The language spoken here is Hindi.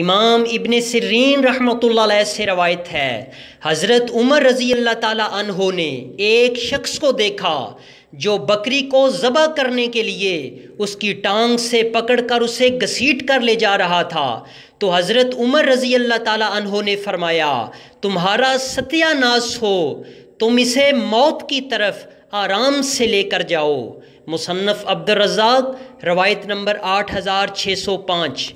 इमाम इबन सर्रीन रहमतुल्लाह से रवायत है हज़रत उमर रज़ी अल्लाह तहों ने एक शख्स को देखा जो बकरी को ज़बह करने के लिए उसकी टांग से पकड़कर उसे घसीट कर ले जा रहा था तो हज़रत उमर रज़ी अल्लाह तहों ने फरमाया तुम्हारा सत्यानाश हो तुम इसे मौत की तरफ आराम से लेकर जाओ मुसन्फ़ अब्दुलरजाक रवायत नंबर आठ हज़ार छः सौ पाँच